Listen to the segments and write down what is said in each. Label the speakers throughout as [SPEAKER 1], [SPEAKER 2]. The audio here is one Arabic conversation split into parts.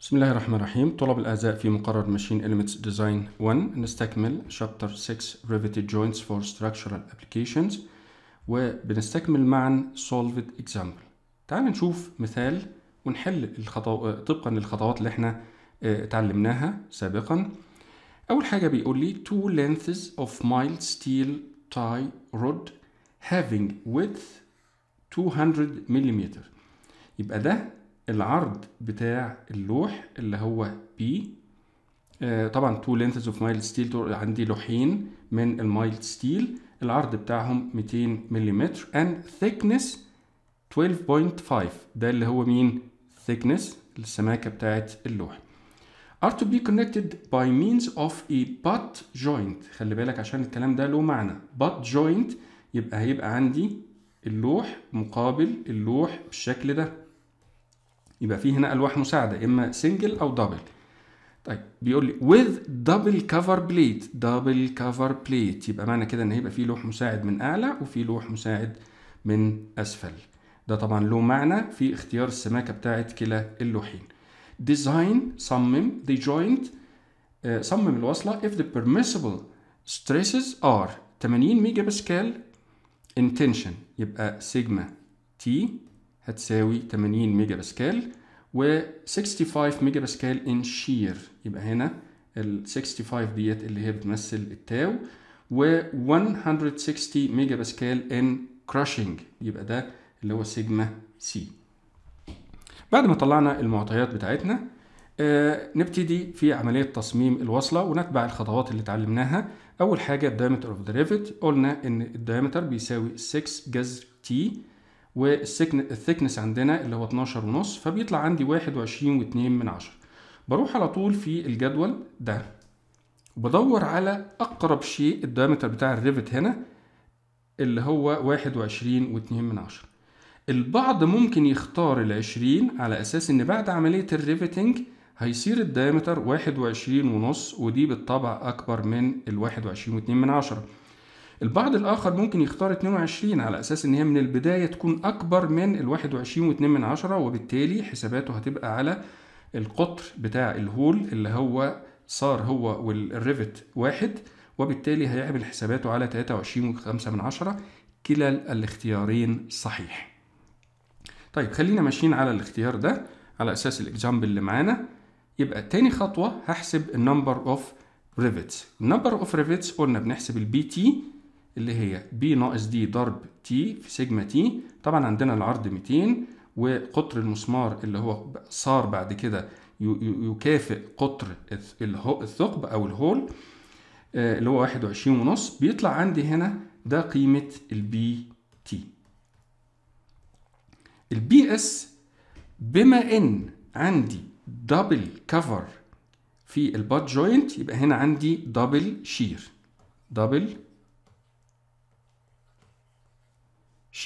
[SPEAKER 1] بسم الله الرحمن الرحيم طلاب الأعزاء في مقرر ماشين Elements Design 1 نستكمل Chapter 6 Riveted Joints for Structural Applications وبنستكمل معا Solved Example تعال نشوف مثال ونحل الخطو... طبقا للخطوات اللي احنا آه، اتعلمناها سابقا أول حاجة بيقول لي two lengths of mild steel tie rod having width 200 ملم يبقى ده العرض بتاع اللوح اللي هو بي آه، طبعا تو لينثز اوف مايل ستيل عندي لوحين من المايلد ستيل العرض بتاعهم 200 ملم and thickness 12.5 ده اللي هو مين thickness السماكه بتاعت اللوح are to be connected by means of a butt joint خلي بالك عشان الكلام ده له معنى butt joint يبقى هيبقى عندي اللوح مقابل اللوح بالشكل ده يبقى في هنا الواح مساعده اما سنجل او دبل طيب بيقول لي with double cover plate double cover plate يبقى معنى كده ان هيبقى في لوح مساعد من اعلى وفي لوح مساعد من اسفل ده طبعا له معنى في اختيار السماكه بتاعت كلا اللوحين design صمم the joint uh, آه، صمم الوصله if the permissible stresses are 80 ميجا باسكال intention يبقى سيجما تي هتساوي 80 ميجا باسكال و 65 ميجا باسكال ان شير يبقى هنا ال 65 ديت اللي هي بتمثل التاو و 160 ميجا باسكال ان كراشنج يبقى ده اللي هو سيجما سي بعد ما طلعنا المعطيات بتاعتنا آه نبتدي في عملية تصميم الوصلة ونتبع الخطوات اللي اتعلمناها أول حاجة الدايمتر اوف ذا ريفت قلنا إن الدايمتر بيساوي 6 جذر تي والثيكنس عندنا اللي هو 12 ونص فبيطلع عندي 21 و2 من 10 بروح على طول في الجدول ده وبدور على اقرب شيء الدايمتر بتاع الريفت هنا اللي هو 21 و2 من 10 البعض ممكن يختار ال 20 على اساس ان بعد عمليه الريفتنج هيصير الدايمتر 21 ونص ودي بالطبع اكبر من ال 21 و2 من 10 البعض الآخر ممكن يختار 22 على أساس إن هي من البداية تكون أكبر من ال 21 و2 من عشرة وبالتالي حساباته هتبقى على القطر بتاع الهول اللي هو صار هو والريفت واحد وبالتالي هيعمل حساباته على 23 و5 من عشرة كلا الاختيارين صحيح طيب خلينا ماشيين على الاختيار ده على أساس الإكزامبل اللي معانا يبقى تاني خطوة هحسب النمبر اوف ريفيتس النمبر اوف ريفيتس قلنا بنحسب البي تي اللي هي بي ناقص دي ضرب تي في سيجما تي طبعا عندنا العرض 200 وقطر المسمار اللي هو صار بعد كده يكافئ قطر الثقب او الهول آه، اللي هو 21 ونص بيطلع عندي هنا ده قيمة البي تي البي اس بما ان عندي دبل كفر في الباد جوينت يبقى هنا عندي دبل شير دبل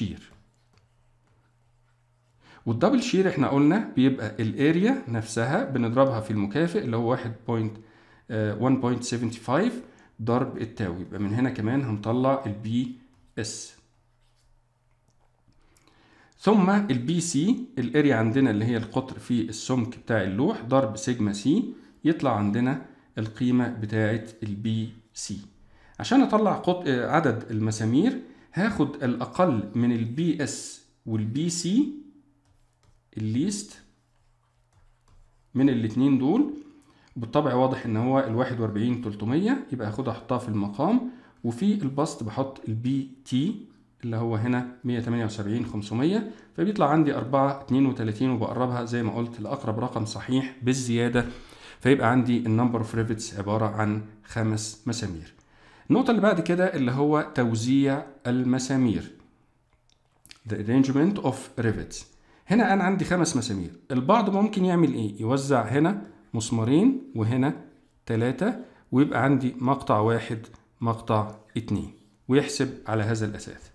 [SPEAKER 1] شير والدبل شير احنا قلنا بيبقى الاريا نفسها بنضربها في المكافئ اللي هو 1.75 آه، ضرب التاو يبقى من هنا كمان هنطلع البي اس ثم البي سي الاريا عندنا اللي هي القطر في السمك بتاع اللوح ضرب سيجما سي يطلع عندنا القيمة بتاعة البي سي عشان اطلع آه، عدد المسامير هاخد الأقل من البي اس والبي سي الليست من الاتنين دول بالطبع واضح ان هو ال 41 300 يبقى هاخدها احطها في المقام وفي البسط بحط البي تي اللي هو هنا 178 500 فبيطلع عندي 4 32 وبقربها زي ما قلت لأقرب رقم صحيح بالزيادة فيبقى عندي النمبر اوف ريفيتس عبارة عن خمس مسامير النقطة اللي بعد كده اللي هو توزيع المسامير the arrangement of rivets هنا أنا عندي خمس مسامير البعض ممكن يعمل إيه يوزع هنا مسمارين وهنا ثلاثة ويبقى عندي مقطع واحد مقطع اتنين ويحسب على هذا الأساس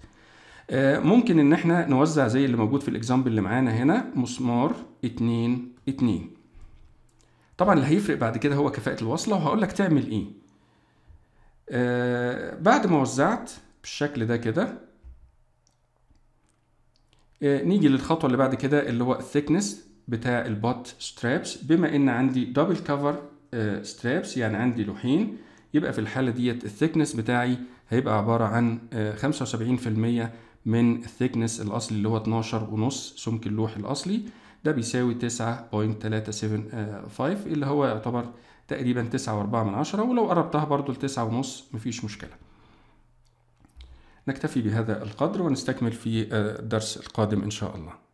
[SPEAKER 1] آه، ممكن إن إحنا نوزع زي اللي موجود في الإكزامبل اللي معانا هنا مسمار اتنين اتنين طبعا اللي هيفرق بعد كده هو كفاءة الوصلة وهقول لك تعمل إيه آه، بعد ما وزعت بالشكل ده كده آه، نيجي للخطوة اللي بعد كده اللي هو الثيكنس بتاع البوت سترابس بما ان عندي دبل كفر سترابس يعني عندي لوحين يبقى في الحالة ديت الثيكنس بتاعي هيبقى عبارة عن 75% آه، من الثيكنس الأصلي اللي هو 12.5 سمك اللوح الأصلي ده بيساوي 9.375 آه، اللي هو يعتبر تقريبا 9.4 ولو قربتها برضو ل 9.5 مفيش مشكلة نكتفي بهذا القدر ونستكمل في الدرس آه، القادم إن شاء الله